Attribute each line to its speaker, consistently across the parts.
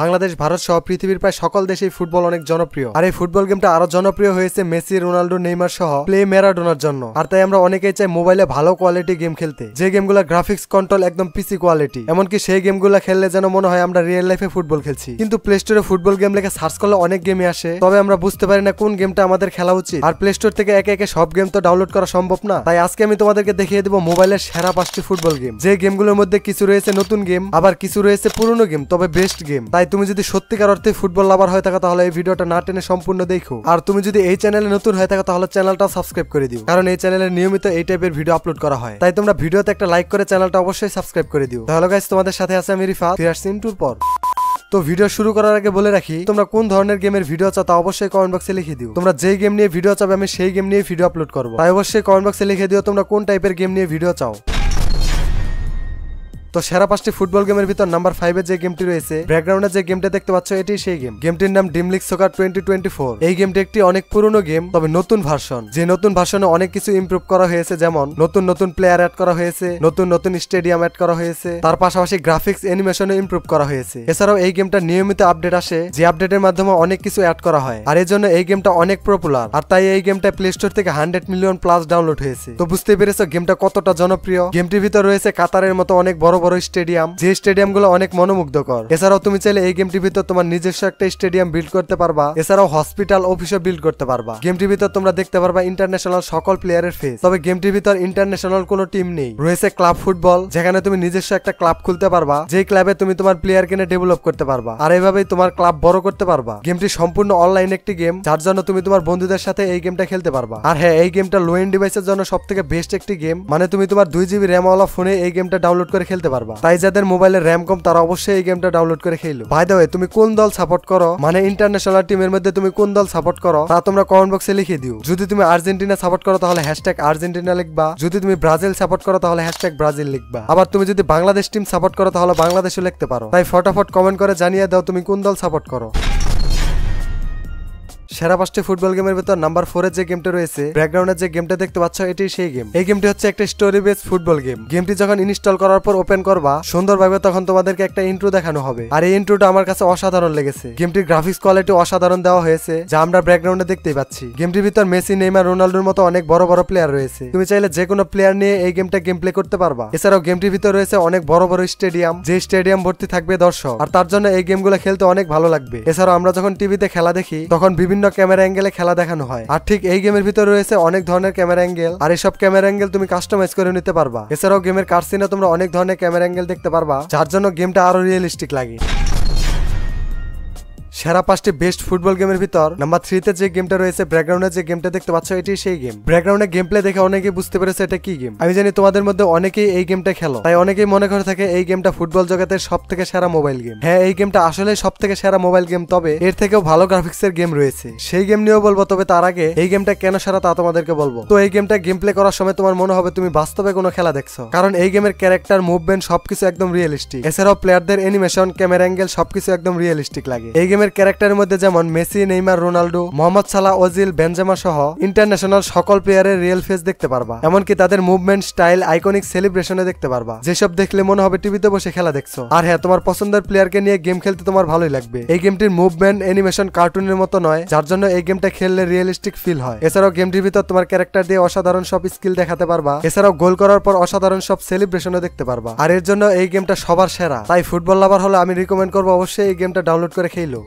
Speaker 1: বাংলাদেশ ভারত সহ পৃথিবীর প্রায় সকল দেশেই ফুটবল অনেক জনপ্রিয় আর এই ফুটবল গেমটা আরো জনপ্রিয় হয়েছে মেসি রোনাল্ডো নেইমার সহ প্লে মেরাডোনার জন্য আর তাই আমরা অনেকেই চাই মোবাইলে ভালো কোয়ালিটি গেম খেলতে যে গেমগুলো গ্রাফিক্স কন্ট্রোল একদম পিসি কোয়ালিটি এমনকি সেই গেমগুলো খেললে যেন মনে হয় আমরা রিয়েল লাইফে ফুটবল খেলছি কিন্তু প্লে স্টোরে ফুটবল গেম লেখা সার্চ করলে অনেক গেমই আসে তবে আমরা বুঝতে পারি না কোন গেমটা আমাদের খেলা উচিত আর প্লে স্টোর থেকে একে একে সব গেম তো ডাউনলোড করা সম্ভব না তাই আজকে আমি তোমাদেরকে দেখিয়ে দেবো মোবাইলের সেরা পাঁচটি ফুটবল গেম যে গেমগুলোর মধ্যে কিছু রয়েছে নতুন গেম আবার কিছু রয়েছে পুরনো গেম তবে বেস্ট গেম তাই তুমি যদি সত্যিকার অর্থে ফুটবল লাভার হয়ে থাকো তাহলে এই ভিডিওটা না টেনে সম্পূর্ণ দেখো আর তুমি যদি এই চ্যানেলে নতুন হয়ে থাকো তাহলে চ্যানেলটা সাবস্ক্রাইব করে দিও কারণ এই চ্যানেলে নিয়মিত এই টাইপের ভিডিও আপলোড করা হয় তাই তোমরা ভিডিওতে একটা লাইক করে চ্যানেলটা অবশ্যই সাবস্ক্রাইব করে দিও তাহলে গাইজ তোমাদের সাথে আছে আমি রিফা আসছি সিনটুর পর তো ভিডিও শুরু করার আগে বলে রাখি তোমরা কোন ধরনের গেমের ভিডিও চাও তা অবশ্যই কমেন্ট বক্সে লিখে দিও তোমরা যে গেম নিয়ে ভিডিও চাবে আমি সেই গেম নিয়ে ভিডিও আপলোড করবো তাই অবশ্যই কমেন্ট বক্সে লিখে দিও তোমরা কোন টাইপের গেম নিয়ে ভিডিও চাও তো সেরা পাঁচটি ফুটবল গেমের ভিতর নাম্বার ফাইভে যে গেমটি রয়েছে ব্যাকগ্রাউন্ডে যে গেমটা দেখতে পাচ্ছ এটি সেই গেম গেমটির নাম Dream League Soccer twenty twenty four এই গেমটি একটি অনেক পুরনো গেম তবে নতুন ভার্সন যে নতুন ভার্সনে অনেক কিছু ইম্প্রুভ করা হয়েছে যেমন নতুন নতুন প্লেয়ার অ্যাড করা হয়েছে নতুন নতুন স্টেডিয়াম অ্যাড করা হয়েছে তার পাশাপাশি গ্রাফিক্স অ্যানিমেশনে ইম্প্রুভ করা হয়েছে এছাড়াও এই গেমটা নিয়মিত আপডেট আসে যে আপডেটের মাধ্যমে অনেক কিছু অ্যাড করা হয় আর এই জন্য এই গেমটা অনেক পপুলার আর তাই এই গেমটা প্লে স্টোর থেকে হান্ড্রেড মিলিয়ন প্লাস ডাউনলোড হয়েছে তো বুঝতে পেরেছ গেমটা কতটা জনপ্রিয় গেমটির ভিতর রয়েছে কাতারের মতো অনেক বড় বড় বড় স্টেডিয়াম যে স্টেডিয়ামগুলো অনেক মনোমুগ্ধকর এছাড়াও তুমি চাইলে এই গেমটির ভিতর তোমার নিজস্ব একটা স্টেডিয়াম বিল্ড করতে পারবা এছাড়াও হসপিটাল অফিসও বিল্ড করতে পারবা গেমটির ভিতর তোমরা দেখতে পারবা ইন্টারন্যাশনাল সকল প্লেয়ারের ফেস তবে গেমটির ভিতর ইন্টারন্যাশনাল কোনো টিম নেই রয়েছে ক্লাব ফুটবল যেখানে তুমি নিজস্ব একটা ক্লাব খুলতে পারবা যে ক্লাবে তুমি তোমার প্লেয়ার কিনে ডেভেলপ করতে পারবা আর এভাবেই তোমার ক্লাব বড় করতে পারবা গেমটি সম্পূর্ণ অনলাইন একটি গেম যার জন্য তুমি তোমার বন্ধুদের সাথে এই গেমটা খেলতে পারবা আর হ্যাঁ এই গেমটা লো এন্ড ডিভাইসের জন্য সব থেকে বেস্ট একটি গেম মানে তুমি তোমার দুই জিবি র্যাম র্যামওয়ালা ফোনে এই গেমটা ডাউনলোড করে খেলতে খেলতে পারবা তাই যাদের মোবাইলের র্যাম কম তারা অবশ্যই এই গেমটা ডাউনলোড করে খেলো ভাই দাও তুমি কোন দল সাপোর্ট করো মানে ইন্টারন্যাশনাল টিমের মধ্যে তুমি কোন দল সাপোর্ট করো তা তোমরা কমেন্ট বক্সে লিখে দিও যদি তুমি আর্জেন্টিনা সাপোর্ট করো তাহলে হ্যাশট্যাগ আর্জেন্টিনা লিখবা যদি তুমি ব্রাজিল সাপোর্ট করো তাহলে হ্যাশট্যাগ ব্রাজিল লিখবা আবার তুমি যদি বাংলাদেশ টিম সাপোর্ট করো তাহলে বাংলাদেশও লিখতে পারো তাই ফটাফট কমেন্ট করে জানিয়ে দাও তুমি কোন দল সাপোর্ট করো সেরা পাঁচটি ফুটবল গেমের ভিতর নাম্বার ফোরের যে গেমটা রয়েছে ব্যাকগ্রাউন্ডের যে গেমটা দেখতে পাচ্ছ এটি সেই গেম এই গেমটি হচ্ছে একটা স্টোরি বেস ফুটবল গেম গেমটি যখন ইনস্টল করার পর ওপেন করবা সুন্দরভাবে তখন তোমাদেরকে একটা ইন্ট্রো দেখানো হবে আর এই ইন্ট্রোটা আমার কাছে অসাধারণ লেগেছে গেমটির গ্রাফিক্স কোয়ালিটি অসাধারণ দেওয়া হয়েছে যা আমরা ব্যাকগ্রাউন্ডে দেখতেই পাচ্ছি গেমটির ভিতর মেসি নেইমার রোনাল্ডোর মতো অনেক বড় বড় প্লেয়ার রয়েছে তুমি চাইলে যে কোনো প্লেয়ার নিয়ে এই গেমটা গেম প্লে করতে পারবা এছাড়াও গেমটির ভিতর রয়েছে অনেক বড় বড় স্টেডিয়াম যে স্টেডিয়াম ভর্তি থাকবে দর্শক আর তার জন্য এই গেমগুলো খেলতে অনেক ভালো লাগবে এছাড়াও আমরা যখন টিভিতে খেলা দেখি তখন বিভিন্ন বিভিন্ন ক্যামেরা অ্যাঙ্গেলে খেলা দেখানো হয় আর ঠিক এই গেমের ভিতরে রয়েছে অনেক ধরনের ক্যামেরা অ্যাঙ্গেল আর এসব ক্যামেরা অ্যাঙ্গেল তুমি কাস্টমাইজ করে নিতে পারবা এছাড়াও গেমের কার্সিনে তোমরা অনেক ধরনের ক্যামেরা অ্যাঙ্গেল দেখতে পারবা যার জন্য গেমটা আরো রিয়েলিস্টিক লাগে সেরা পাঁচটি বেস্ট ফুটবল গেমের ভিতর নাম্বার থ্রিতে যে গেমটা রয়েছে ব্যাকগ্রাউন্ডে যে গেমটা দেখতে পাচ্ছ এটি সেই গেম ব্যাকগ্রাউন্ডে গেম প্লে দেখে অনেকেই বুঝতে পেরেছে এটা কি গেম আমি জানি তোমাদের মধ্যে অনেকেই এই গেমটা খেলো তাই অনেকেই মনে করে থাকে এই গেমটা ফুটবল জগতের সব থেকে সেরা মোবাইল গেম হ্যাঁ এই গেমটা আসলে সব থেকে সেরা মোবাইল গেম তবে এর থেকেও ভালো গ্রাফিক্স এর গেম রয়েছে সেই গেম নিয়েও বলবো তবে তার আগে এই গেমটা কেন সেরা তা তোমাদেরকে বলবো তো এই গেমটা গেম প্লে করার সময় তোমার মনে হবে তুমি বাস্তবে কোনো খেলা দেখছো কারণ এই গেমের ক্যারেক্টার মুভমেন্ট সবকিছু একদম রিয়েলিস্টিক এছাড়াও প্লেয়ারদের অ্যানিমেশন ক্যামেরা অ্যাঙ্গেল সবকিছু একদম রিয়েলিস্টিক লাগে এই গেমের ফুটবলের ক্যারেক্টারের মধ্যে যেমন মেসি নেইমার রোনাল্ডো মোহাম্মদ সালা ওজিল বেঞ্জামা সহ ইন্টারন্যাশনাল সকল প্লেয়ারের রিয়েল ফেস দেখতে পারবা এমনকি তাদের মুভমেন্ট স্টাইল আইকনিক সেলিব্রেশনে দেখতে পারবা যেসব দেখলে মনে হবে টিভিতে বসে খেলা দেখছো আর হ্যাঁ তোমার পছন্দের প্লেয়ারকে নিয়ে গেম খেলতে তোমার ভালোই লাগবে এই গেমটির মুভমেন্ট অ্যানিমেশন কার্টুনের মতো নয় যার জন্য এই গেমটা খেললে রিয়েলিস্টিক ফিল হয় এছাড়াও গেমটির ভিতর তোমার ক্যারেক্টার দিয়ে অসাধারণ সব স্কিল দেখাতে পারবা এছাড়াও গোল করার পর অসাধারণ সব সেলিব্রেশনও দেখতে পারবা আর এর জন্য এই গেমটা সবার সেরা তাই ফুটবল লাভার হলে আমি রিকমেন্ড করবো অবশ্যই এই গেমটা ডাউনলোড করে খেলো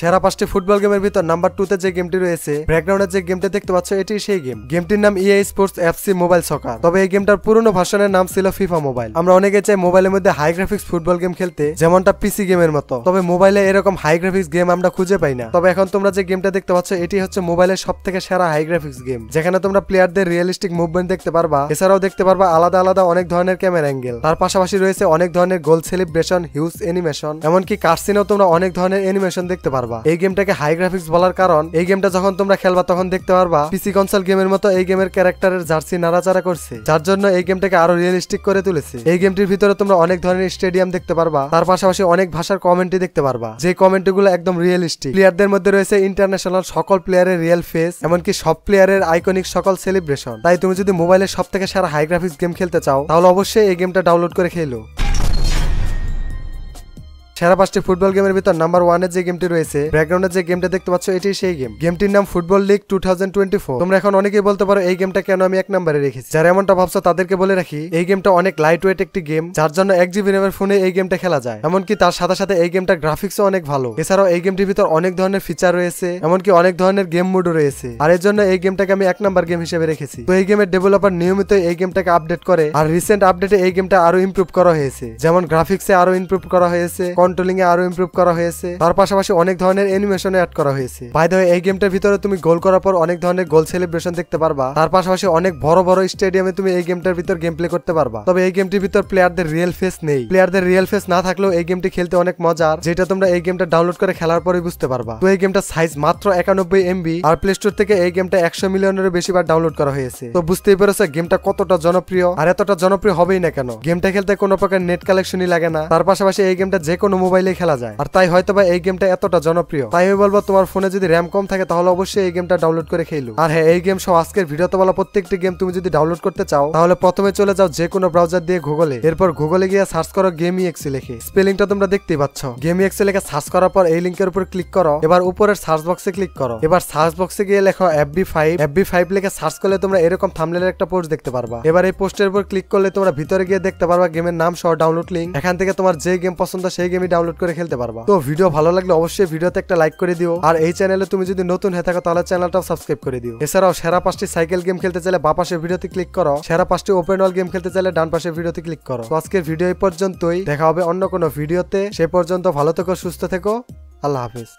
Speaker 1: সেরা পাঁচটি ফুটবল গেমের ভিতর নাম্বার টুতে যে গেমটি রয়েছে ব্যাকগ্রাউন্ডের যে গেমটি দেখতে পাচ্ছ এটি সেই গেম গেমটির নাম EA Sports FC mobile soccer তবে এই গেমটার পুরনো ভাষণের নাম ছিল ফিফা মোবাইল আমরা অনেকে চাই মোবাইলের মধ্যে হাই গ্রাফিক্স ফুটবল গেম খেলতে যেমনটা পিসি গেমের মতো তবে মোবাইলে এরকম হাই গ্রাফিক্স গেম আমরা খুঁজে পাই না তবে এখন তোমরা যে গেমটা দেখতে পাচ্ছ এটি হচ্ছে মোবাইলের সব থেকে সেরা হাই গ্রাফিক্স গেম যেখানে তোমরা প্লেয়ারদের রিয়েলিস্টিক মুভমেন্ট দেখতে পারবা এছাড়াও দেখতে পারবা আলাদা আলাদা অনেক ধরনের ক্যামেরা অ্যাঙ্গেল তার পাশাপাশি রয়েছে অনেক ধরনের গোল সেলিব্রেশন হিউজ অ্যানিমেশন এমনকি কার্সিনেও তোমরা অনেক ধরনের অ্যানিমেশন দেখতে পারবা পারবা এই গেমটাকে হাই গ্রাফিক্স বলার কারণ এই গেমটা যখন তোমরা খেলবা তখন দেখতে পারবা পিসি কনসোল গেমের মতো এই গেমের ক্যারেক্টারের জার্সি নাড়াচাড়া করছে যার জন্য এই গেমটাকে আরো রিয়েলিস্টিক করে তুলেছে এই গেমটির ভিতরে তোমরা অনেক ধরনের স্টেডিয়াম দেখতে পারবা তার পাশাপাশি অনেক ভাষার কমেন্টই দেখতে পারবা যে গুলো একদম রিয়েলিস্টিক প্লেয়ারদের মধ্যে রয়েছে ইন্টারন্যাশনাল সকল প্লেয়ারের রিয়েল ফেস এমনকি সব প্লেয়ারের আইকনিক সকল সেলিব্রেশন তাই তুমি যদি মোবাইলে সব থেকে সারা হাই গ্রাফিক্স গেম খেলতে চাও তাহলে অবশ্যই এই গেমটা ডাউনলোড করে খেলো সেরা পাঁচটি ফুটবল গেমের ভিতর নাম্বার ওয়ানের যে গেমটি রয়েছে ব্যাকগ্রাউন্ডে যে গেমটা দেখতে পাচ্ছ এটি সেই গেম গেমটির নাম ফুটবল লিগ টু তোমরা এখন অনেকেই বলতে পারো এই গেমটা কেন আমি এক নম্বরে রেখেছি যারা এমনটা ভাবছো তাদেরকে বলে রাখি এই গেমটা অনেক লাইট ওয়েট একটি গেম যার জন্য এক জিবি রেমের ফোনে এই গেমটা খেলা যায় এমনকি তার সাথে সাথে এই গেমটা গ্রাফিক্সও অনেক ভালো এছাড়াও এই গেমটির ভিতর অনেক ধরনের ফিচার রয়েছে এমনকি অনেক ধরনের গেম মোডও রয়েছে আর এর জন্য এই গেমটাকে আমি এক নাম্বার গেম হিসেবে রেখেছি তো এই গেমের ডেভেলপার নিয়মিত এই গেমটাকে আপডেট করে আর রিসেন্ট আপডেটে এই গেমটা আরো ইম্প্রুভ করা হয়েছে যেমন গ্রাফিক্সে আরো ইম্প্রুভ করা হয়েছে কন্ট্রোলিং এ আরো ইম্প্রুভ করা হয়েছে তার পাশাপাশি অনেক ধরনের অ্যানিমেশন অ্যাড করা হয়েছে বাই দ্য এই গেমটার ভিতরে তুমি গোল করার পর অনেক ধরনের গোল সেলিব্রেশন দেখতে পারবা তার পাশাপাশি অনেক বড় বড় স্টেডিয়ামে তুমি এই গেমটার ভিতর গেম প্লে করতে পারবা তবে এই গেমটির ভিতর প্লেয়ারদের রিয়েল ফেস নেই প্লেয়ারদের রিয়েল ফেস না থাকলেও এই গেমটি খেলতে অনেক মজার যেটা তোমরা এই গেমটা ডাউনলোড করে খেলার পরে বুঝতে পারবা তো এই গেমটা সাইজ মাত্র একানব্বই এমবি আর প্লে স্টোর থেকে এই গেমটা একশো মিলিয়নের বেশি বার ডাউনলোড করা হয়েছে তো বুঝতেই পেরেছো গেমটা কতটা জনপ্রিয় আর এতটা জনপ্রিয় হবেই না কেন গেমটা খেলতে কোনো প্রকার নেট কালেকশনই লাগে না তার পাশাপাশি এই গেমটা যে কোনো কোনো মোবাইলে খেলা যায় আর তাই হয়তো এই গেমটা এতটা জনপ্রিয় তাই আমি বলবো তোমার ফোনে যদি র্যাম কম থাকে তাহলে অবশ্যই এই গেমটা ডাউনলোড করে খেলো আর হ্যাঁ এই গেম সহ আজকের ভিডিওতে বলা প্রত্যেকটি গেম তুমি যদি ডাউনলোড করতে চাও তাহলে প্রথমে চলে যাও যে কোনো ব্রাউজার দিয়ে গুগলে এরপর গুগলে গিয়ে সার্চ করো গেমি এক্সি লেখে স্পেলিংটা তোমরা দেখতেই পাচ্ছ গেমি এক্সি লেখে সার্চ করার পর এই লিঙ্কের উপর ক্লিক করো এবার উপরের সার্চ বক্সে ক্লিক করো এবার সার্চ বক্সে গিয়ে লেখো এফবি ফাইভ এফবি ফাইভ লেখে সার্চ করলে তোমরা এরকম থামলের একটা পোস্ট দেখতে পারবা এবার এই পোস্টের উপর ক্লিক করলে তোমরা ভিতরে গিয়ে দেখতে পারবা গেমের নাম সহ ডাউনলোড লিঙ্ক এখান থেকে তোমার যে গেম পছন্দ সেই গেম তুমি ডাউনলোড করে খেলতে পারবা তো ভিডিও ভালো লাগলে অবশ্যই ভিডিওতে একটা লাইক করে দিও আর এই চ্যানেলে তুমি যদি নতুন হয়ে থাকো তাহলে চ্যানেলটাও সাবস্ক্রাইব করে দিও এছাড়াও সেরা পাঁচটি সাইকেল গেম খেলতে চাইলে বা পাশে ভিডিওতে ক্লিক করো সেরা পাঁচটি ওপেন ওয়াল গেম খেলতে চাইলে ডান পাশে ভিডিওতে ক্লিক করো তো আজকের ভিডিও এই পর্যন্তই দেখা হবে অন্য কোনো ভিডিওতে সে পর্যন্ত ভালো থেকো সুস্থ থেকো আল্লাহ হাফেজ